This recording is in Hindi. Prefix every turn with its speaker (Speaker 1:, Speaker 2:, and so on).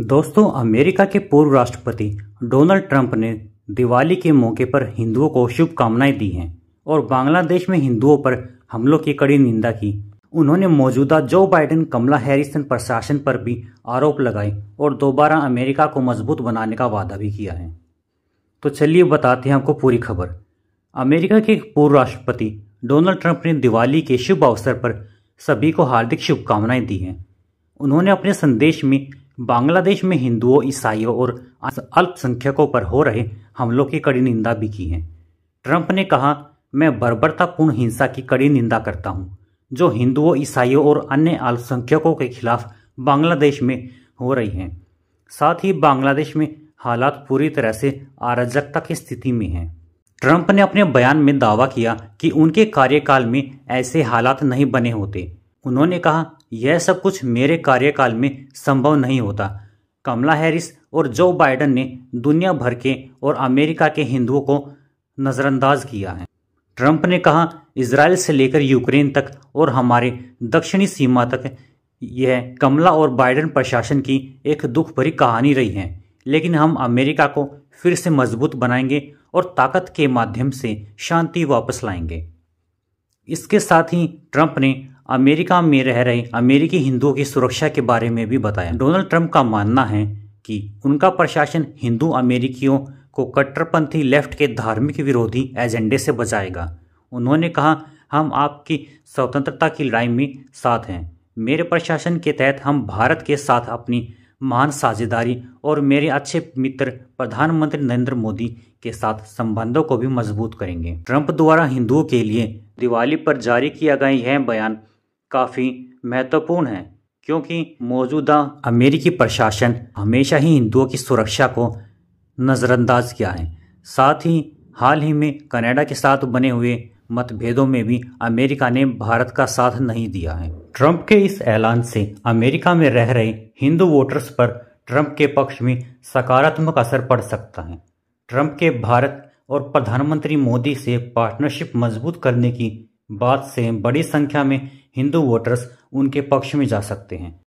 Speaker 1: दोस्तों अमेरिका के पूर्व राष्ट्रपति डोनाल्ड ट्रंप ने दिवाली के मौके पर हिंदुओं को शुभकामनाएं दी हैं और बांग्लादेश में हिंदुओं पर हमलों की कड़ी निंदा की उन्होंने मौजूदा जो बाइडेन कमला हैरिसन प्रशासन पर भी आरोप लगाए और दोबारा अमेरिका को मजबूत बनाने का वादा भी किया है तो चलिए बताते हैं आपको पूरी खबर अमेरिका के पूर्व राष्ट्रपति डोनाल्ड ट्रंप ने दिवाली के शुभ अवसर पर सभी को हार्दिक शुभकामनाएं दी हैं उन्होंने अपने संदेश में बांग्लादेश में हिंदुओं ईसाइयों और अल्पसंख्यकों पर हो रहे हमलों की कड़ी निंदा भी की है ट्रंप ने कहा मैं बर्बरतापूर्ण हिंसा की कड़ी निंदा करता हूँ जो हिंदुओं ईसाइयों और अन्य अल्पसंख्यकों के खिलाफ बांग्लादेश में हो रही हैं साथ ही बांग्लादेश में हालात पूरी तरह से अराजकता की स्थिति में हैं ट्रंप ने अपने बयान में दावा किया कि उनके कार्यकाल में ऐसे हालात नहीं बने होते उन्होंने कहा यह सब कुछ मेरे कार्यकाल में संभव नहीं होता कमला हैरिस और जो बाइडन ने दुनिया भर के और अमेरिका के हिंदुओं को नज़रअंदाज किया है ट्रंप ने कहा इसराइल से लेकर यूक्रेन तक और हमारे दक्षिणी सीमा तक यह कमला और बाइडन प्रशासन की एक दुख भरी कहानी रही है लेकिन हम अमेरिका को फिर से मजबूत बनाएंगे और ताकत के माध्यम से शांति वापस लाएंगे इसके साथ ही ट्रंप ने अमेरिका में रह रहे अमेरिकी हिंदुओं की सुरक्षा के बारे में भी बताया डोनाल्ड ट्रंप का मानना है कि उनका प्रशासन हिंदू अमेरिकियों को कट्टरपंथी लेफ्ट के धार्मिक विरोधी एजेंडे से बचाएगा उन्होंने कहा हम आपकी स्वतंत्रता की लड़ाई में साथ हैं मेरे प्रशासन के तहत हम भारत के साथ अपनी महान साझेदारी और मेरे अच्छे मित्र प्रधानमंत्री नरेंद्र मोदी के साथ संबंधों को भी मजबूत करेंगे ट्रंप द्वारा हिंदुओं के लिए दिवाली पर जारी किया गया यह बयान काफ़ी महत्वपूर्ण है क्योंकि मौजूदा अमेरिकी प्रशासन हमेशा ही हिंदुओं की सुरक्षा को नज़रअंदाज किया है साथ ही हाल ही में कनाडा के साथ बने हुए मतभेदों में भी अमेरिका ने भारत का साथ नहीं दिया है ट्रंप के इस ऐलान से अमेरिका में रह रहे हिंदू वोटर्स पर ट्रंप के पक्ष में सकारात्मक असर पड़ सकता है ट्रंप के भारत और प्रधानमंत्री मोदी से पार्टनरशिप मजबूत करने की बात से बड़ी संख्या में हिंदू वोटर्स उनके पक्ष में जा सकते हैं